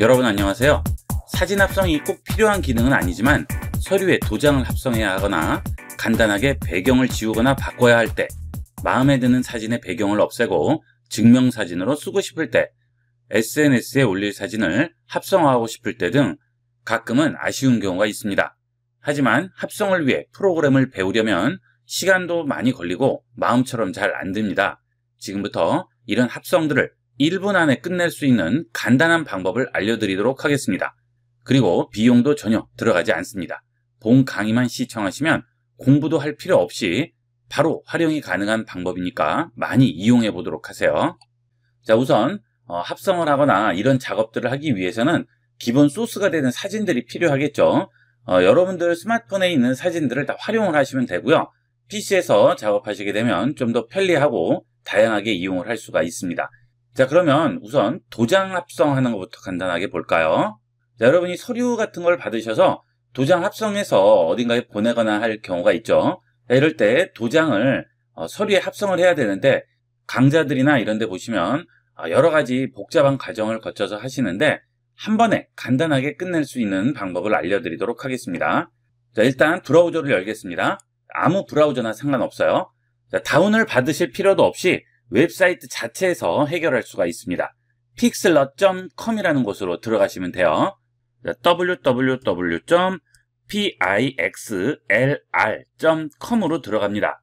여러분 안녕하세요. 사진 합성이 꼭 필요한 기능은 아니지만 서류에 도장을 합성해야 하거나 간단하게 배경을 지우거나 바꿔야 할 때 마음에 드는 사진의 배경을 없애고 증명사진으로 쓰고 싶을 때 SNS에 올릴 사진을 합성하고 싶을 때 등 가끔은 아쉬운 경우가 있습니다. 하지만 합성을 위해 프로그램을 배우려면 시간도 많이 걸리고 마음처럼 잘안 듭니다. 지금부터 이런 합성들을 1분 안에 끝낼 수 있는 간단한 방법을 알려드리도록 하겠습니다. 그리고 비용도 전혀 들어가지 않습니다. 본 강의만 시청하시면 공부도 할 필요 없이 바로 활용이 가능한 방법이니까 많이 이용해 보도록 하세요. 자 우선 어, 합성을 하거나 이런 작업들을 하기 위해서는 기본 소스가 되는 사진들이 필요하겠죠. 어, 여러분들 스마트폰에 있는 사진들을 다 활용을 하시면 되고요. PC에서 작업하시게 되면 좀 더 편리하고 다양하게 이용을 할 수가 있습니다. 자 그러면 우선 도장 합성하는 것부터 간단하게 볼까요? 자, 여러분이 서류 같은 걸 받으셔서 도장 합성해서 어딘가에 보내거나 할 경우가 있죠. 자, 이럴 때 도장을 어, 서류에 합성을 해야 되는데 강좌들이나 이런 데 보시면 아, 여러 가지 복잡한 과정을 거쳐서 하시는데 한 번에 간단하게 끝낼 수 있는 방법을 알려드리도록 하겠습니다. 자, 일단 브라우저를 열겠습니다. 아무 브라우저나 상관없어요. 자, 다운을 받으실 필요도 없이 웹사이트 자체에서 해결할 수가 있습니다. pixlr.com이라는 곳으로 들어가시면 돼요. www.pixlr.com으로 들어갑니다.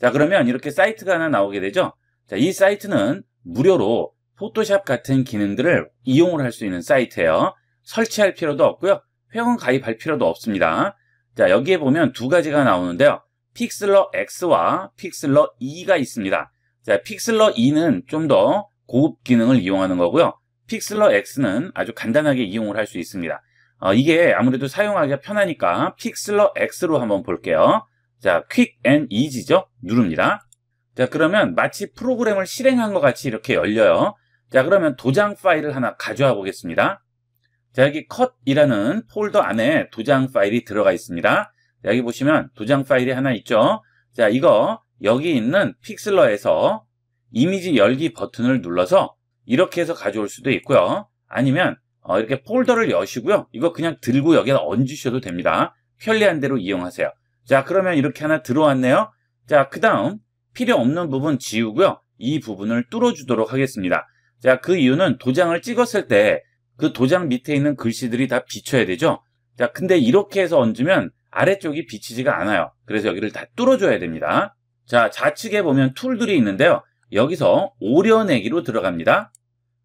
자 그러면 이렇게 사이트가 하나 나오게 되죠. 자, 이 사이트는 무료로 포토샵 같은 기능들을 이용을 할 수 있는 사이트예요. 설치할 필요도 없고요. 회원 가입할 필요도 없습니다. 자 여기에 보면 두 가지가 나오는데요. 픽슬러 X와 픽슬러 E가 있습니다. 자, 픽슬러 E는 좀 더 고급 기능을 이용하는 거고요. 픽슬러 X는 아주 간단하게 이용을 할 수 있습니다. 어, 이게 아무래도 사용하기가 편하니까 픽슬러 X로 한번 볼게요. 자, e a s y 죠 누릅니다. 자, 그러면 마치 프로그램을 실행한 것 같이 이렇게 열려요. 자, 그러면 도장 파일을 하나 가져와 보겠습니다. 자, 여기 컷이라는 폴더 안에 도장 파일이 들어가 있습니다. 여기 보시면 도장 파일이 하나 있죠. 자, 이거 여기 있는 픽슬러에서 이미지 열기 버튼을 눌러서 이렇게 해서 가져올 수도 있고요. 아니면 어, 이렇게 폴더를 여시고요. 이거 그냥 들고 여기에 얹으셔도 됩니다. 편리한 대로 이용하세요. 자, 그러면 이렇게 하나 들어왔네요. 자, 그 다음 필요 없는 부분 지우고요. 이 부분을 뚫어주도록 하겠습니다. 자, 그 이유는 도장을 찍었을 때 그 도장 밑에 있는 글씨들이 다 비춰야 되죠. 자, 근데 이렇게 해서 얹으면 아래쪽이 비치지가 않아요. 그래서 여기를 다 뚫어줘야 됩니다. 자, 좌측에 보면 툴들이 있는데요. 여기서 오려내기로 들어갑니다.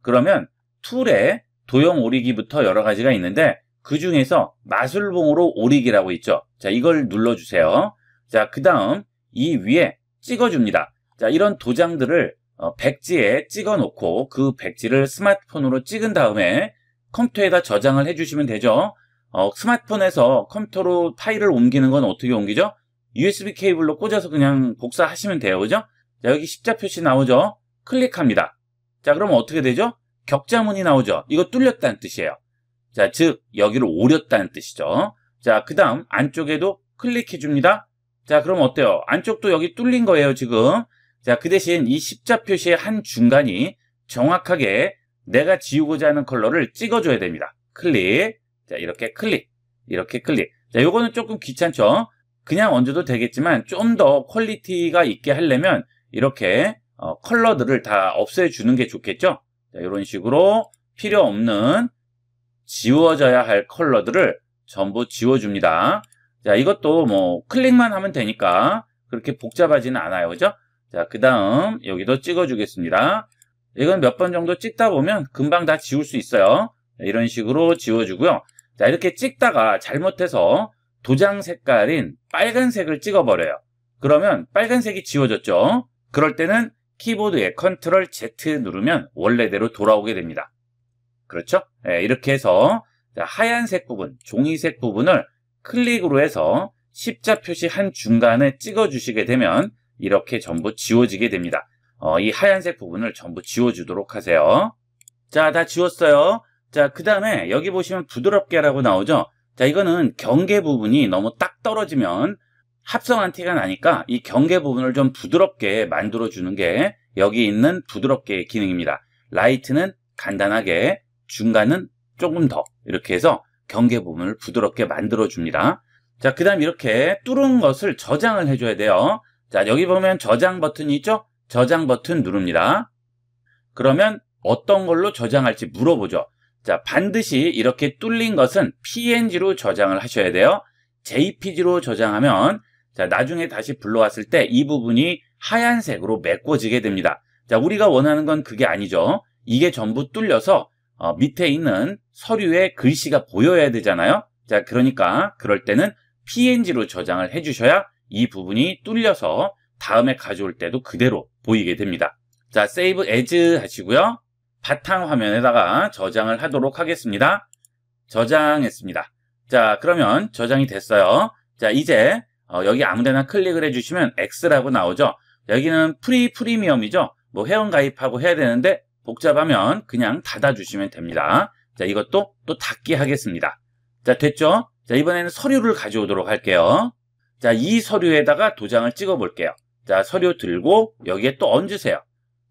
그러면 툴에 도형 오리기부터 여러 가지가 있는데 그 중에서 마술봉으로 오리기라고 있죠. 자, 이걸 눌러주세요. 자, 그 다음 이 위에 찍어줍니다. 자, 이런 도장들을 어, 백지에 찍어놓고 그 백지를 스마트폰으로 찍은 다음에 컴퓨터에다 저장을 해주시면 되죠. 어, 스마트폰에서 컴퓨터로 파일을 옮기는 건 어떻게 옮기죠? USB 케이블로 꽂아서 그냥 복사하시면 돼요. 그죠? 자, 여기 십자 표시 나오죠? 클릭합니다. 자, 그럼 어떻게 되죠? 격자문이 나오죠? 이거 뚫렸다는 뜻이에요. 자, 즉 여기를 오렸다는 뜻이죠. 자, 그 다음 안쪽에도 클릭해줍니다. 자, 그럼 어때요? 안쪽도 여기 뚫린 거예요, 지금. 자, 그 대신 이 십자 표시의 한 중간이 정확하게 내가 지우고자 하는 컬러를 찍어줘야 됩니다. 클릭. 자, 이렇게 클릭, 이렇게 클릭. 자, 요거는 조금 귀찮죠? 그냥 얹어도 되겠지만 좀 더 퀄리티가 있게 하려면 이렇게 어, 컬러들을 다 없애주는 게 좋겠죠? 자, 이런 식으로 필요 없는 지워져야 할 컬러들을 전부 지워줍니다. 자, 이것도 뭐 클릭만 하면 되니까 그렇게 복잡하지는 않아요. 그죠? 자, 그 다음 여기도 찍어주겠습니다. 이건 몇 번 정도 찍다 보면 금방 다 지울 수 있어요. 자, 이런 식으로 지워주고요. 자, 이렇게 찍다가 잘못해서 도장 색깔인 빨간색을 찍어버려요. 그러면 빨간색이 지워졌죠? 그럴 때는 키보드에 컨트롤 Z 누르면 원래대로 돌아오게 됩니다. 그렇죠? 네, 이렇게 해서 하얀색 부분, 종이색 부분을 클릭으로 해서 십자 표시 한 중간에 찍어주시게 되면 이렇게 전부 지워지게 됩니다. 어, 이 하얀색 부분을 전부 지워주도록 하세요. 자, 다 지웠어요. 자, 그 다음에 여기 보시면 부드럽게라고 나오죠. 자, 이거는 경계 부분이 너무 딱 떨어지면 합성한 티가 나니까 이 경계 부분을 좀 부드럽게 만들어주는 게 여기 있는 부드럽게 기능입니다. 라이트는 간단하게, 중간은 조금 더 이렇게 해서 경계 부분을 부드럽게 만들어줍니다. 자, 그 다음 이렇게 뚫은 것을 저장을 해줘야 돼요. 자, 여기 보면 저장 버튼이 있죠? 저장 버튼 누릅니다. 그러면 어떤 걸로 저장할지 물어보죠. 자, 반드시 이렇게 뚫린 것은 PNG로 저장을 하셔야 돼요. JPG로 저장하면 자, 나중에 다시 불러왔을 때 이 부분이 하얀색으로 메꿔지게 됩니다. 자, 우리가 원하는 건 그게 아니죠. 이게 전부 뚫려서 어, 밑에 있는 서류의 글씨가 보여야 되잖아요. 자, 그러니까 그럴 때는 PNG로 저장을 해주셔야 이 부분이 뚫려서 다음에 가져올 때도 그대로 보이게 됩니다. 자, Save As 하시고요. 바탕 화면에다가 저장을 하도록 하겠습니다. 저장했습니다. 자 그러면 저장이 됐어요. 자 이제 어, 여기 아무데나 클릭을 해주시면 X라고 나오죠. 여기는 프리 프리미엄이죠. 뭐 회원 가입하고 해야 되는데 복잡하면 그냥 닫아주시면 됩니다. 자 이것도 또 닫기 하겠습니다. 자 됐죠? 자 이번에는 서류를 가져오도록 할게요. 자 이 서류에다가 도장을 찍어 볼게요. 자 서류 들고 여기에 또 얹으세요.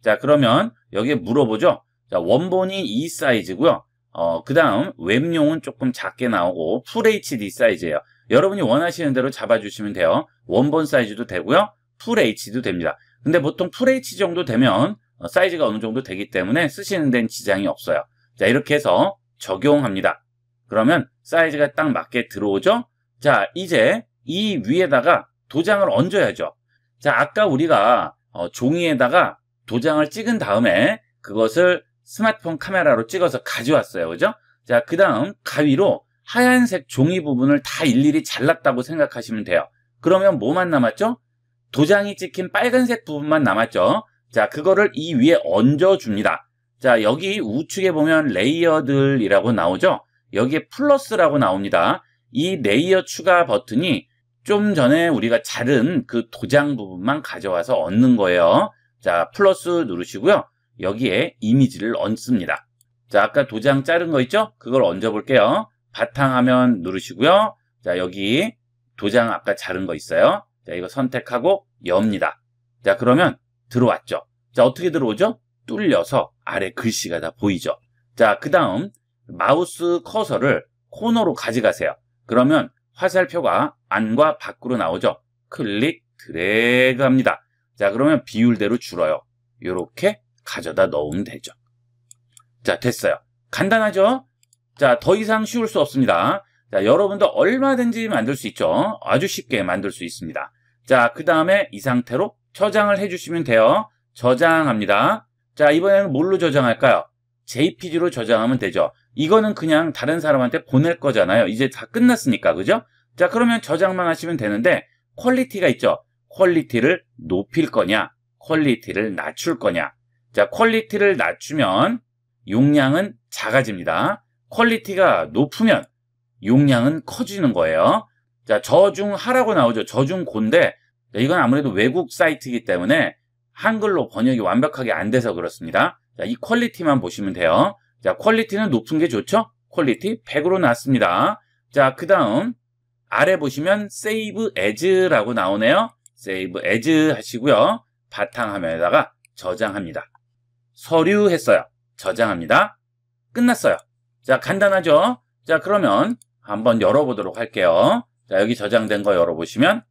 자 그러면 여기에 물어보죠. 자, 원본이 이 사이즈고요. 어, 그 다음 웹용은 조금 작게 나오고 FHD 사이즈예요. 여러분이 원하시는 대로 잡아주시면 돼요. 원본 사이즈도 되고요. FH도 d 됩니다. 근데 보통 FH d 정도 되면 어, 사이즈가 어느 정도 되기 때문에 쓰시는 데는 지장이 없어요. 자 이렇게 해서 적용합니다. 그러면 사이즈가 딱 맞게 들어오죠. 자 이제 이 위에다가 도장을 얹어야죠. 자 아까 우리가 어, 종이에다가 도장을 찍은 다음에 그것을 스마트폰 카메라로 찍어서 가져왔어요. 그죠? 자, 그 다음 가위로 하얀색 종이 부분을 다 일일이 잘랐다고 생각하시면 돼요. 그러면 뭐만 남았죠? 도장이 찍힌 빨간색 부분만 남았죠. 자, 그거를 이 위에 얹어줍니다. 자, 여기 우측에 보면 레이어들이라고 나오죠? 여기에 플러스라고 나옵니다. 이 레이어 추가 버튼이 좀 전에 우리가 자른 그 도장 부분만 가져와서 얹는 거예요. 자, 플러스 누르시고요. 여기에 이미지를 얹습니다. 자, 아까 도장 자른 거 있죠? 그걸 얹어 볼게요. 바탕화면 누르시고요. 자, 여기 도장 아까 자른 거 있어요. 자, 이거 선택하고 엽니다. 자, 그러면 들어왔죠. 자, 어떻게 들어오죠? 뚫려서 아래 글씨가 다 보이죠. 자, 그 다음 마우스 커서를 코너로 가져가세요. 그러면 화살표가 안과 밖으로 나오죠. 클릭, 드래그 합니다. 자, 그러면 비율대로 줄어요. 이렇게 가져다 넣으면 되죠. 자, 됐어요. 간단하죠? 자, 더 이상 쉬울 수 없습니다. 자, 여러분도 얼마든지 만들 수 있죠. 아주 쉽게 만들 수 있습니다. 자, 그 다음에 이 상태로 저장을 해주시면 돼요. 저장합니다. 자, 이번에는 뭘로 저장할까요? JPG로 저장하면 되죠. 이거는 그냥 다른 사람한테 보낼 거잖아요. 이제 다 끝났으니까, 그죠? 자, 그러면 저장만 하시면 되는데 퀄리티가 있죠. 퀄리티를 높일 거냐, 퀄리티를 낮출 거냐. 자, 퀄리티를 낮추면 용량은 작아집니다. 퀄리티가 높으면 용량은 커지는 거예요. 자, 저중하라고 나오죠. 저중고인데 이건 아무래도 외국 사이트이기 때문에 한글로 번역이 완벽하게 안 돼서 그렇습니다. 자, 이 퀄리티만 보시면 돼요. 자, 퀄리티는 높은 게 좋죠? 퀄리티 100으로 나왔습니다 자, 그 다음 아래 보시면 save as라고 나오네요. save as 하시고요. 바탕화면에다가 저장합니다. 서류했어요. 저장합니다. 끝났어요. 자, 간단하죠? 자, 그러면 한번 열어보도록 할게요. 자, 여기 저장된 거 열어보시면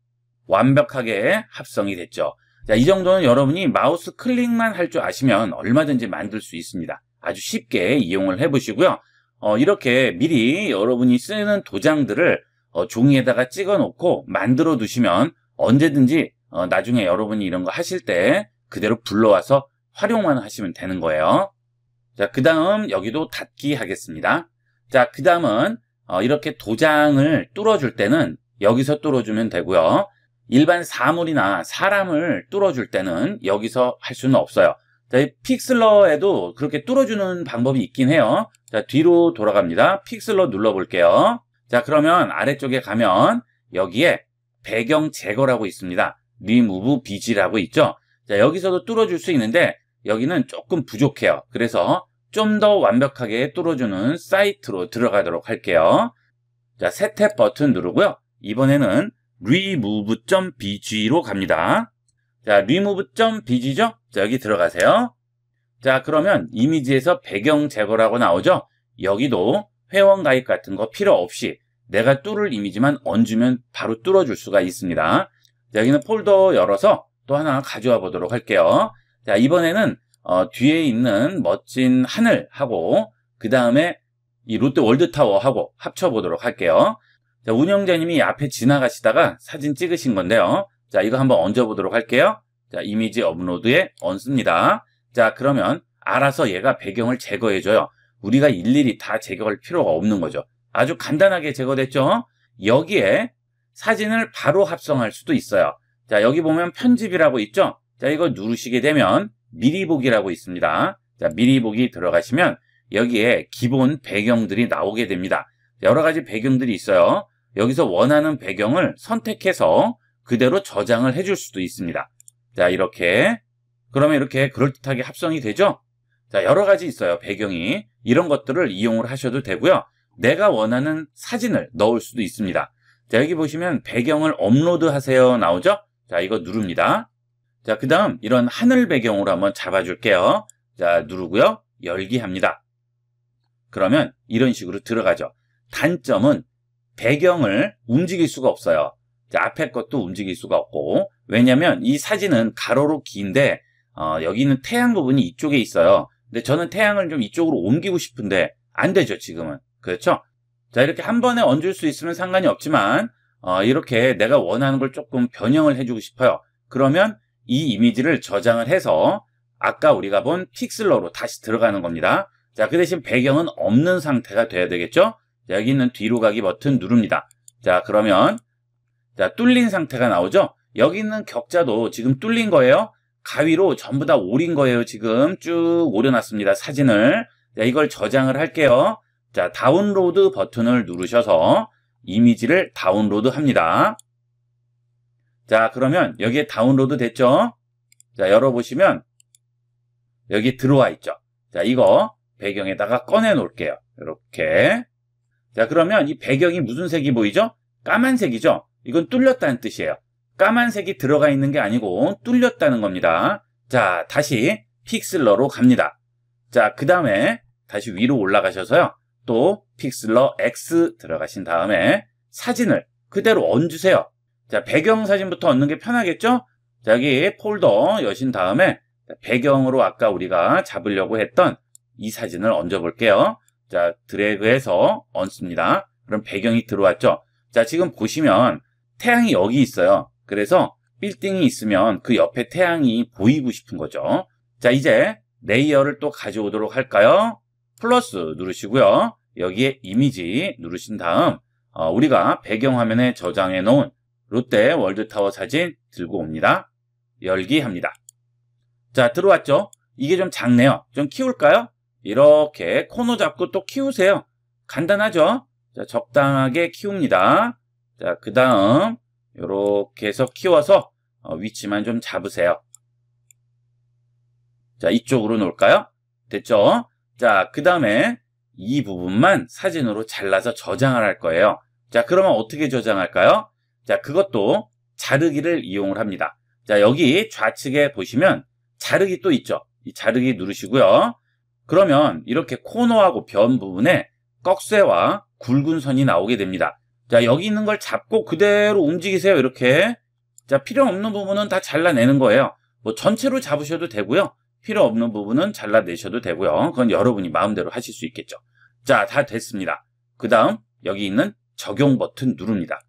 완벽하게 합성이 됐죠. 자, 이 정도는 여러분이 마우스 클릭만 할 줄 아시면 얼마든지 만들 수 있습니다. 아주 쉽게 이용을 해보시고요. 어, 이렇게 미리 여러분이 쓰는 도장들을 어, 종이에다가 찍어 놓고 만들어 두시면 언제든지 어, 나중에 여러분이 이런 거 하실 때 그대로 불러와서 활용만 하시면 되는 거예요. 자, 그 다음 여기도 닫기 하겠습니다. 자, 그 다음은 어, 이렇게 도장을 뚫어줄 때는 여기서 뚫어주면 되고요. 일반 사물이나 사람을 뚫어줄 때는 여기서 할 수는 없어요. 자, 픽슬러에도 그렇게 뚫어주는 방법이 있긴 해요. 자, 뒤로 돌아갑니다. 픽슬러 눌러볼게요. 자, 그러면 아래쪽에 가면 여기에 배경 제거라고 있습니다. 리무브 비지라고 있죠. 자, 여기서도 뚫어줄 수 있는데 여기는 조금 부족해요. 그래서 좀 더 완벽하게 뚫어주는 사이트로 들어가도록 할게요. 자, 새탭 버튼 누르고요. 이번에는 remove.bg로 갑니다. 자, remove.bg죠? 자, 여기 들어가세요. 자, 그러면 이미지에서 배경 제거라고 나오죠? 여기도 회원 가입 같은 거 필요 없이 내가 뚫을 이미지만 얹으면 바로 뚫어줄 수가 있습니다. 여기는 폴더 열어서 또 하나 가져와 보도록 할게요. 자, 이번에는 어, 뒤에 있는 멋진 하늘하고 그 다음에 이 롯데 월드타워하고 합쳐보도록 할게요. 자, 운영자님이 앞에 지나가시다가 사진 찍으신 건데요. 자, 이거 한번 얹어보도록 할게요. 자, 이미지 업로드에 얹습니다. 자, 그러면 알아서 얘가 배경을 제거해줘요. 우리가 일일이 다 제거할 필요가 없는 거죠. 아주 간단하게 제거됐죠? 여기에 사진을 바로 합성할 수도 있어요. 자, 여기 보면 편집이라고 있죠? 자, 이거 누르시게 되면 미리 보기라고 있습니다. 자, 미리 보기 들어가시면 여기에 기본 배경들이 나오게 됩니다. 여러 가지 배경들이 있어요. 여기서 원하는 배경을 선택해서 그대로 저장을 해 줄 수도 있습니다. 자, 이렇게. 그러면 이렇게 그럴듯하게 합성이 되죠? 자, 여러 가지 있어요. 배경이. 이런 것들을 이용을 하셔도 되고요. 내가 원하는 사진을 넣을 수도 있습니다. 자, 여기 보시면 배경을 업로드 하세요 나오죠? 자, 이거 누릅니다. 자, 그 다음 이런 하늘 배경으로 한번 잡아줄게요. 자, 누르고요. 열기합니다. 그러면 이런 식으로 들어가죠. 단점은 배경을 움직일 수가 없어요. 자, 앞에 것도 움직일 수가 없고 왜냐면 하이 사진은 가로로 긴데 어, 여기는 태양 부분이 이쪽에 있어요. 근데 저는 태양을 좀 이쪽으로 옮기고 싶은데 안 되죠 지금은 그렇죠? 자 이렇게 한 번에 얹을 수 있으면 상관이 없지만 어, 이렇게 내가 원하는 걸 조금 변형을 해주고 싶어요. 그러면 이 이미지를 저장을 해서 아까 우리가 본 픽슬러로 다시 들어가는 겁니다. 자, 그 대신 배경은 없는 상태가 돼야 되겠죠? 자, 여기 있는 뒤로 가기 버튼 누릅니다. 자, 그러면 자, 뚫린 상태가 나오죠? 여기 있는 격자도 지금 뚫린 거예요. 가위로 전부 다 오린 거예요. 지금 쭉 오려놨습니다. 사진을. 자, 이걸 저장을 할게요. 자, 다운로드 버튼을 누르셔서 이미지를 다운로드 합니다. 자 그러면 여기에 다운로드 됐죠? 자 열어보시면 여기 들어와 있죠? 자 이거 배경에다가 꺼내 놓을게요. 이렇게 자 그러면 이 배경이 무슨 색이 보이죠? 까만색이죠? 이건 뚫렸다는 뜻이에요. 까만색이 들어가 있는 게 아니고 뚫렸다는 겁니다. 자 다시 픽슬러로 갑니다. 자 그 다음에 다시 위로 올라가셔서요. 또 픽슬러 X 들어가신 다음에 사진을 그대로 얹으세요. 자, 배경 사진부터 얻는 게 편하겠죠? 자, 여기 폴더 여신 다음에 배경으로 아까 우리가 잡으려고 했던 이 사진을 얹어 볼게요. 자, 드래그해서 얹습니다. 그럼 배경이 들어왔죠? 자, 지금 보시면 태양이 여기 있어요. 그래서 빌딩이 있으면 그 옆에 태양이 보이고 싶은 거죠. 자, 이제 레이어를 또 가져오도록 할까요? 플러스 누르시고요. 여기에 이미지 누르신 다음 어, 우리가 배경화면에 저장해 놓은 롯데 월드타워 사진 들고 옵니다. 열기합니다. 자, 들어왔죠? 이게 좀 작네요. 좀 키울까요? 이렇게 코너 잡고 또 키우세요. 간단하죠? 자, 적당하게 키웁니다. 자, 그 다음 이렇게 해서 키워서 어, 위치만 좀 잡으세요. 자, 이쪽으로 놓을까요? 됐죠? 자, 그 다음에 이 부분만 사진으로 잘라서 저장을 할 거예요. 자, 그러면 어떻게 저장할까요? 자, 그것도 자르기를 이용을 합니다. 자, 여기 좌측에 보시면 자르기 또 있죠. 이 자르기 누르시고요. 그러면 이렇게 코너하고 변 부분에 꺽쇠와 굵은 선이 나오게 됩니다. 자, 여기 있는 걸 잡고 그대로 움직이세요. 이렇게. 자, 필요 없는 부분은 다 잘라내는 거예요. 뭐 전체로 잡으셔도 되고요. 필요 없는 부분은 잘라내셔도 되고요. 그건 여러분이 마음대로 하실 수 있겠죠. 자, 다 됐습니다. 그 다음 여기 있는 적용 버튼 누릅니다.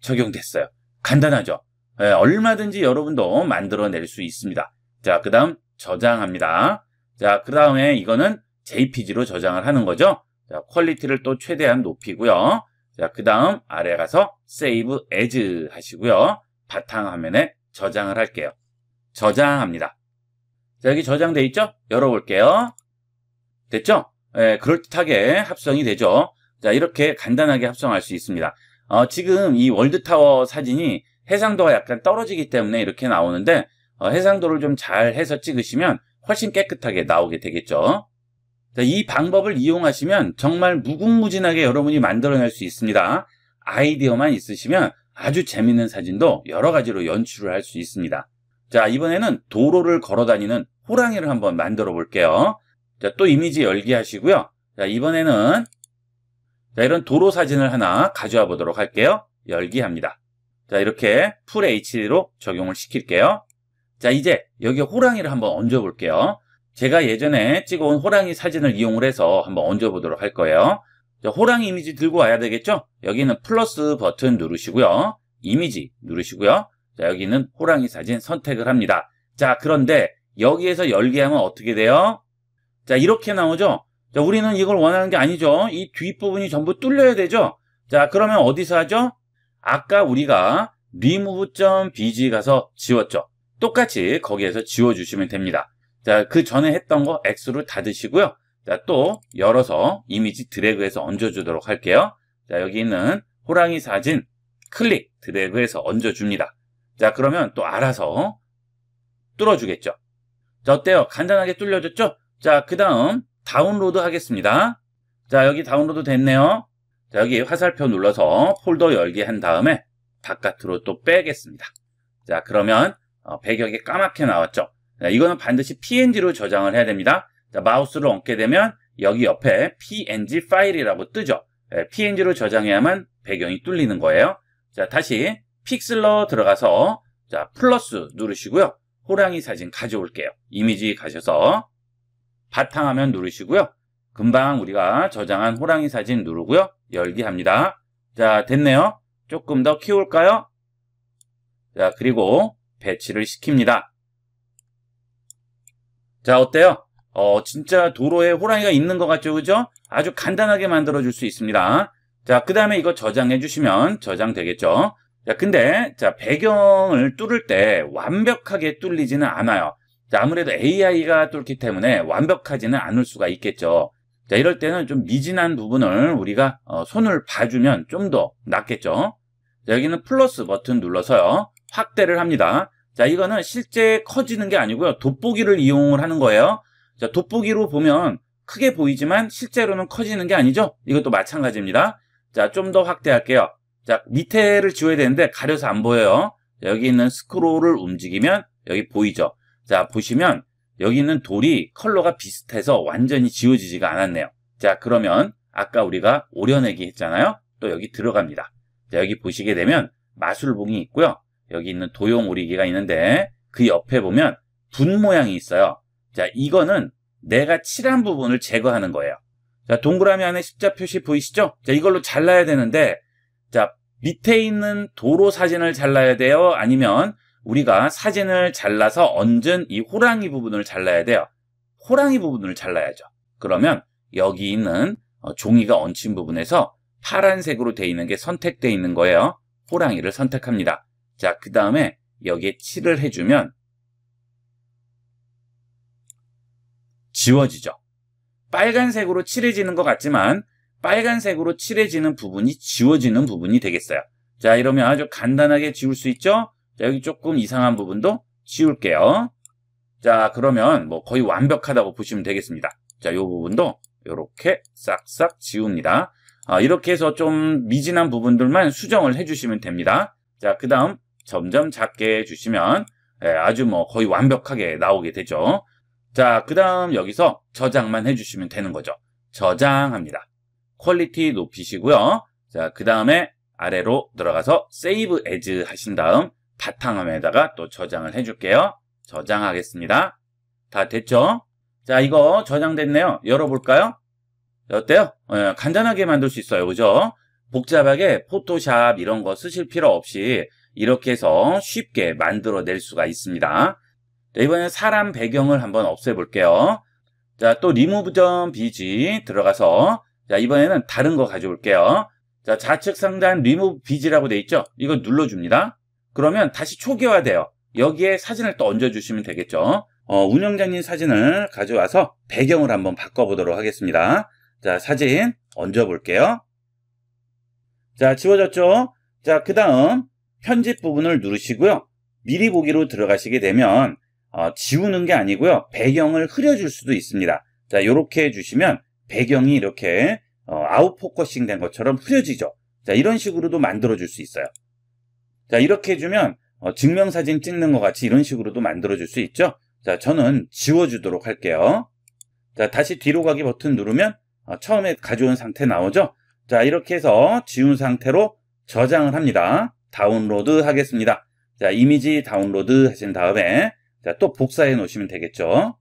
적용됐어요. 간단하죠? 예, 얼마든지 여러분도 만들어낼 수 있습니다. 자, 그 다음 저장합니다. 자, 그 다음에 이거는 JPG로 저장을 하는 거죠. 자, 퀄리티를 또 최대한 높이고요. 자, 그 다음 아래 가서 Save As 하시고요. 바탕화면에 저장을 할게요. 저장합니다. 자, 여기 저장돼 있죠? 열어볼게요. 됐죠? 예, 그럴듯하게 합성이 되죠. 자, 이렇게 간단하게 합성할 수 있습니다. 어, 지금 이 월드타워 사진이 해상도가 약간 떨어지기 때문에 이렇게 나오는데 어, 해상도를 좀 잘 해서 찍으시면 훨씬 깨끗하게 나오게 되겠죠. 자, 이 방법을 이용하시면 정말 무궁무진하게 여러분이 만들어낼 수 있습니다. 아이디어만 있으시면 아주 재밌는 사진도 여러 가지로 연출을 할 수 있습니다. 자, 이번에는 도로를 걸어 다니는 호랑이를 한번 만들어 볼게요. 자, 또 이미지 열기 하시고요. 자, 이번에는 자, 이런 도로 사진을 하나 가져와 보도록 할게요. 열기합니다. 자, 이렇게 풀 HD로 적용을 시킬게요. 자, 이제 여기 호랑이를 한번 얹어 볼게요. 제가 예전에 찍어온 호랑이 사진을 이용을 해서 한번 얹어 보도록 할 거예요. 자, 호랑이 이미지 들고 와야 되겠죠? 여기는 플러스 버튼 누르시고요. 이미지 누르시고요. 자, 여기는 호랑이 사진 선택을 합니다. 자, 그런데 여기에서 열기하면 어떻게 돼요? 자, 이렇게 나오죠? 자, 우리는 이걸 원하는 게 아니죠. 이 뒷부분이 전부 뚫려야 되죠. 자, 그러면 어디서 하죠? 아까 우리가 remove.bg 가서 지웠죠. 똑같이 거기에서 지워주시면 됩니다. 자, 그 전에 했던 거 X로 닫으시고요. 자, 또 열어서 이미지 드래그해서 얹어주도록 할게요. 자, 여기 있는 호랑이 사진 클릭 드래그해서 얹어줍니다. 자, 그러면 또 알아서 뚫어주겠죠. 자, 어때요? 간단하게 뚫려졌죠? 자, 그 다음 다운로드 하겠습니다. 자, 여기 다운로드 됐네요. 자, 여기 화살표 눌러서 폴더 열기 한 다음에 바깥으로 또 빼겠습니다. 자, 그러면 어, 배경이 까맣게 나왔죠. 자, 이거는 반드시 PNG로 저장을 해야 됩니다. 자, 마우스를 얹게 되면 여기 옆에 PNG 파일이라고 뜨죠. 예, PNG로 저장해야만 배경이 뚫리는 거예요. 자, 다시 픽슬러 들어가서 자, 플러스 누르시고요. 호랑이 사진 가져올게요. 이미지 가셔서 바탕화면 누르시고요. 금방 우리가 저장한 호랑이 사진 누르고요. 열기 합니다. 자, 됐네요. 조금 더 키울까요? 자, 그리고 배치를 시킵니다. 자, 어때요? 어, 진짜 도로에 호랑이가 있는 것 같죠? 그죠? 아주 간단하게 만들어줄 수 있습니다. 자, 그 다음에 이거 저장해 주시면 저장되겠죠? 자, 근데, 자, 배경을 뚫을 때 완벽하게 뚫리지는 않아요. 아무래도 AI가 뚫기 때문에 완벽하지는 않을 수가 있겠죠. 자, 이럴 때는 좀 미진한 부분을 우리가 어, 손을 봐주면 좀 더 낫겠죠. 자, 여기는 플러스 버튼 눌러서요. 확대를 합니다. 자, 이거는 실제 커지는 게 아니고요. 돋보기를 이용을 하는 거예요. 자, 돋보기로 보면 크게 보이지만 실제로는 커지는 게 아니죠. 이것도 마찬가지입니다. 자, 좀 더 확대할게요. 자, 밑에를 지워야 되는데 가려서 안 보여요. 여기 있는 스크롤을 움직이면 여기 보이죠. 자, 보시면 여기는 돌이 컬러가 비슷해서 완전히 지워지지가 않았네요. 자, 그러면 아까 우리가 오려내기 했잖아요. 또 여기 들어갑니다. 자, 여기 보시게 되면 마술봉이 있고요. 여기 있는 도용 오리기가 있는데 그 옆에 보면 분 모양이 있어요. 자, 이거는 내가 칠한 부분을 제거하는 거예요. 자, 동그라미 안에 십자 표시 보이시죠? 자, 이걸로 잘라야 되는데 자, 밑에 있는 도로 사진을 잘라야 돼요? 아니면 우리가 사진을 잘라서 얹은 이 호랑이 부분을 잘라야 돼요. 호랑이 부분을 잘라야죠. 그러면 여기 있는 어, 종이가 얹힌 부분에서 파란색으로 되어 있는 게 선택되어 있는 거예요. 호랑이를 선택합니다. 자, 그 다음에 여기에 칠을 해주면 지워지죠. 빨간색으로 칠해지는 것 같지만 빨간색으로 칠해지는 부분이 지워지는 부분이 되겠어요. 자, 이러면 아주 간단하게 지울 수 있죠? 여기 조금 이상한 부분도 지울게요. 자, 그러면 뭐 거의 완벽하다고 보시면 되겠습니다. 자, 요 부분도 이렇게 싹싹 지웁니다. 아, 이렇게 해서 좀 미진한 부분들만 수정을 해주시면 됩니다. 자, 그 다음 점점 작게 해주시면 예, 아주 뭐 거의 완벽하게 나오게 되죠. 자, 그 다음 여기서 저장만 해주시면 되는 거죠. 저장합니다. 퀄리티 높이시고요. 자, 그 다음에 아래로 들어가서 Save As 하신 다음 바탕화면에다가 또 저장을 해줄게요. 저장하겠습니다. 다 됐죠? 자, 이거 저장됐네요. 열어볼까요? 어때요? 예, 간단하게 만들 수 있어요. 그죠? 복잡하게 포토샵 이런 거 쓰실 필요 없이 이렇게 해서 쉽게 만들어낼 수가 있습니다. 자, 네, 이번엔 사람 배경을 한번 없애볼게요. 자, 또 remove bg 들어가서 자, 이번에는 다른 거 가져올게요. 자, 좌측 상단 remove bg라고 돼 있죠? 이거 눌러줍니다. 그러면 다시 초기화돼요. 여기에 사진을 또 얹어주시면 되겠죠. 어, 운영자님 사진을 가져와서 배경을 한번 바꿔보도록 하겠습니다. 자, 사진 얹어볼게요. 자, 지워졌죠? 자, 그 다음 편집 부분을 누르시고요. 미리 보기로 들어가시게 되면 어, 지우는 게 아니고요. 배경을 흐려줄 수도 있습니다. 자, 이렇게 해주시면 배경이 이렇게 어, 아웃포커싱 된 것처럼 흐려지죠. 자, 이런 식으로도 만들어줄 수 있어요. 자, 이렇게 해주면 어, 증명사진 찍는 것 같이 이런 식으로도 만들어줄 수 있죠. 자, 저는 지워주도록 할게요. 자, 다시 뒤로 가기 버튼 누르면 어, 처음에 가져온 상태 나오죠. 자, 이렇게 해서 지운 상태로 저장을 합니다. 다운로드 하겠습니다. 자, 이미지 다운로드 하신 다음에 자, 또 복사해 놓으시면 되겠죠.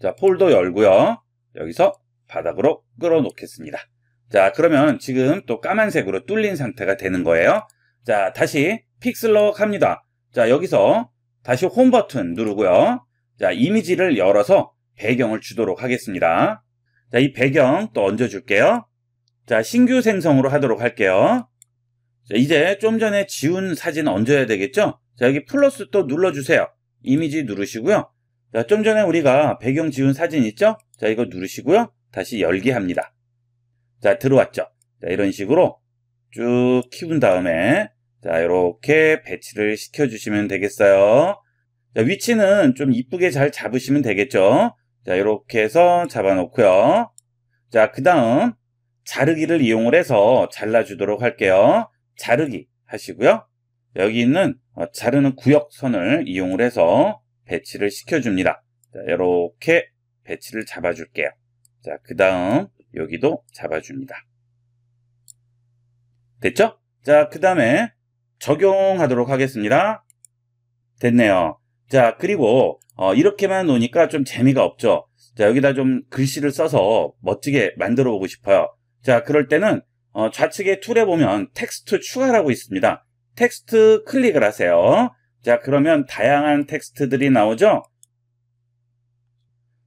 자, 폴더 열고요. 여기서 바닥으로 끌어 놓겠습니다. 자, 그러면 지금 또 까만색으로 뚫린 상태가 되는 거예요. 자, 다시 픽슬럭 갑니다 자, 여기서 다시 홈 버튼 누르고요. 자, 이미지를 열어서 배경을 주도록 하겠습니다. 자, 이 배경 또 얹어줄게요. 자, 신규 생성으로 하도록 할게요. 자, 이제 좀 전에 지운 사진 얹어야 되겠죠? 자, 여기 플러스 또 눌러주세요. 이미지 누르시고요. 자, 좀 전에 우리가 배경 지운 사진 있죠? 자, 이거 누르시고요. 다시 열기 합니다. 자, 들어왔죠? 자, 이런 식으로 쭉 키운 다음에 자, 이렇게 배치를 시켜주시면 되겠어요. 자, 위치는 좀 이쁘게 잘 잡으시면 되겠죠. 자, 이렇게 해서 잡아놓고요. 자, 그 다음 자르기를 이용을 해서 잘라주도록 할게요. 자르기 하시고요. 여기 있는 어, 자르는 구역선을 이용을 해서 배치를 시켜줍니다. 자, 이렇게 배치를 잡아줄게요. 자, 그 다음 여기도 잡아줍니다. 됐죠? 자, 그 다음에 적용하도록 하겠습니다. 됐네요. 자, 그리고 어, 이렇게만 놓으니까 좀 재미가 없죠. 자, 여기다 좀 글씨를 써서 멋지게 만들어 보고 싶어요. 자, 그럴 때는 어, 좌측의 툴에 보면 텍스트 추가라고 있습니다. 텍스트 클릭을 하세요. 자, 그러면 다양한 텍스트들이 나오죠?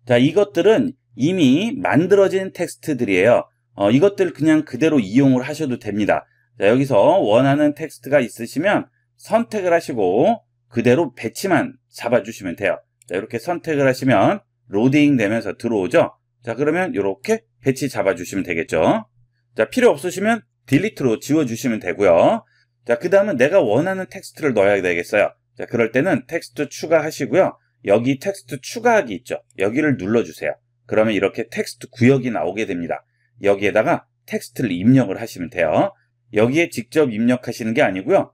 자, 이것들은 이미 만들어진 텍스트들이에요. 어, 이것들 그냥 그대로 이용을 하셔도 됩니다. 자, 여기서 원하는 텍스트가 있으시면 선택을 하시고 그대로 배치만 잡아주시면 돼요. 자, 이렇게 선택을 하시면 로딩 되면서 들어오죠. 자, 그러면 이렇게 배치 잡아주시면 되겠죠. 자, 필요 없으시면 딜리트로 지워주시면 되고요. 자, 그 다음은 내가 원하는 텍스트를 넣어야 되겠어요. 자, 그럴 때는 텍스트 추가하시고요. 여기 텍스트 추가하기 있죠. 여기를 눌러주세요. 그러면 이렇게 텍스트 구역이 나오게 됩니다. 여기에다가 텍스트를 입력을 하시면 돼요. 여기에 직접 입력하시는 게 아니고요.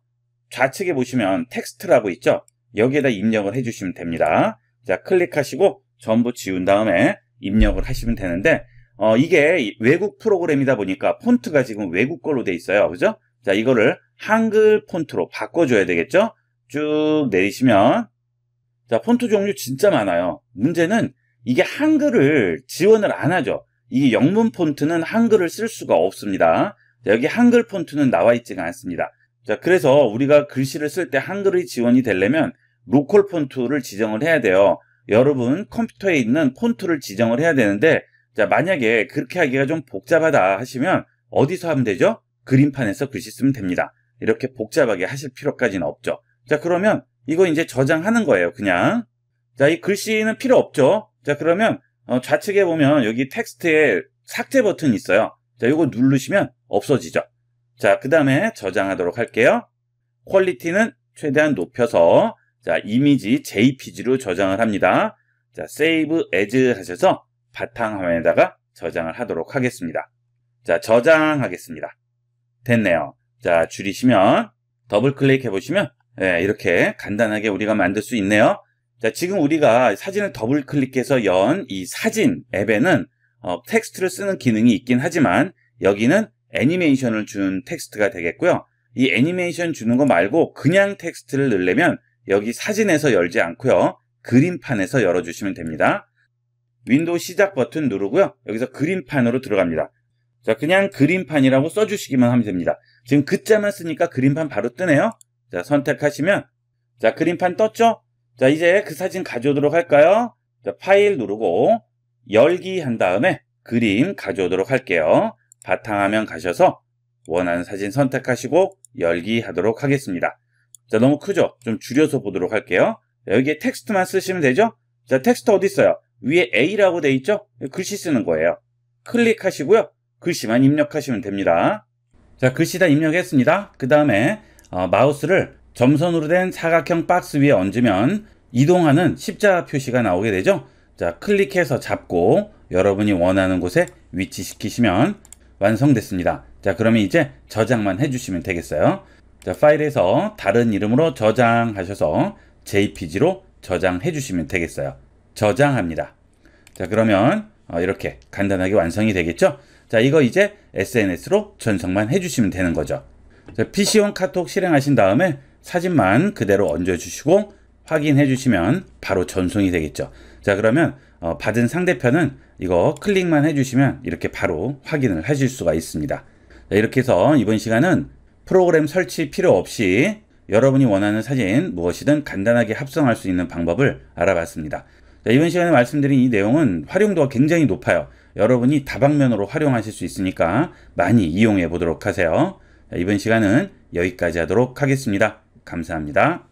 좌측에 보시면 텍스트라고 있죠. 여기에다 입력을 해주시면 됩니다. 자 클릭하시고 전부 지운 다음에 입력을 하시면 되는데 어, 이게 외국 프로그램이다 보니까 폰트가 지금 외국 걸로 돼 있어요. 그죠? 자 이거를 한글 폰트로 바꿔줘야 되겠죠? 쭉 내리시면 자 폰트 종류 진짜 많아요. 문제는 이게 한글을 지원을 안 하죠. 이 영문 폰트는 한글을 쓸 수가 없습니다. 자, 여기 한글 폰트는 나와 있지가 않습니다. 자, 그래서 우리가 글씨를 쓸 때 한글이 지원이 되려면 로컬 폰트를 지정을 해야 돼요. 여러분 컴퓨터에 있는 폰트를 지정을 해야 되는데 자, 만약에 그렇게 하기가 좀 복잡하다 하시면 어디서 하면 되죠? 그림판에서 글씨 쓰면 됩니다. 이렇게 복잡하게 하실 필요까지는 없죠. 자, 그러면 이거 이제 저장하는 거예요, 그냥. 자, 이 글씨는 필요 없죠. 자, 그러면 어, 좌측에 보면 여기 텍스트에 삭제 버튼이 있어요. 자, 이거 누르시면 없어지죠. 자, 그 다음에 저장하도록 할게요. 퀄리티는 최대한 높여서 자 이미지 JPG로 저장을 합니다. 자, Save As 하셔서 바탕화면에다가 저장을 하도록 하겠습니다. 자, 저장하겠습니다. 됐네요. 자, 줄이시면 더블 클릭해 보시면 네, 예, 이렇게 간단하게 우리가 만들 수 있네요. 자, 지금 우리가 사진을 더블 클릭해서 연 이 사진 앱에는 어, 텍스트를 쓰는 기능이 있긴 하지만 여기는 애니메이션을 준 텍스트가 되겠고요. 이 애니메이션 주는 거 말고 그냥 텍스트를 넣으려면 여기 사진에서 열지 않고요. 그림판에서 열어주시면 됩니다. 윈도우 시작 버튼 누르고요. 여기서 그림판으로 들어갑니다. 자, 그냥 그림판이라고 써주시기만 하면 됩니다. 지금 글자만 쓰니까 그림판 바로 뜨네요. 자, 선택하시면 자, 그림판 떴죠? 자, 이제 그 사진 가져오도록 할까요? 자, 파일 누르고 열기 한 다음에 그림 가져오도록 할게요. 바탕화면 가셔서 원하는 사진 선택하시고 열기 하도록 하겠습니다. 자 너무 크죠? 좀 줄여서 보도록 할게요. 여기에 텍스트만 쓰시면 되죠? 자 텍스트 어디 있어요? 위에 A라고 돼 있죠? 글씨 쓰는 거예요. 클릭하시고요. 글씨만 입력하시면 됩니다. 자 글씨 다 입력했습니다. 그 다음에 어, 마우스를 점선으로 된 사각형 박스 위에 얹으면 이동하는 십자 표시가 나오게 되죠? 자 클릭해서 잡고 여러분이 원하는 곳에 위치시키시면 완성됐습니다. 자 그러면 이제 저장만 해주시면 되겠어요. 자 파일에서 다른 이름으로 저장하셔서 JPG로 저장해 주시면 되겠어요. 저장합니다. 자 그러면 어, 이렇게 간단하게 완성이 되겠죠? 자 이거 이제 SNS로 전송만 해주시면 되는 거죠. 자, PC용 카톡 실행하신 다음에 사진만 그대로 얹어주시고 확인해 주시면 바로 전송이 되겠죠. 자 그러면 어, 받은 상대편은 이거 클릭만 해주시면 이렇게 바로 확인을 하실 수가 있습니다. 자, 네, 이렇게 해서 이번 시간은 프로그램 설치 필요 없이 여러분이 원하는 사진 무엇이든 간단하게 합성할 수 있는 방법을 알아봤습니다. 자, 네, 이번 시간에 말씀드린 이 내용은 활용도가 굉장히 높아요. 여러분이 다방면으로 활용하실 수 있으니까 많이 이용해 보도록 하세요. 자, 네, 이번 시간은 여기까지 하도록 하겠습니다. 감사합니다.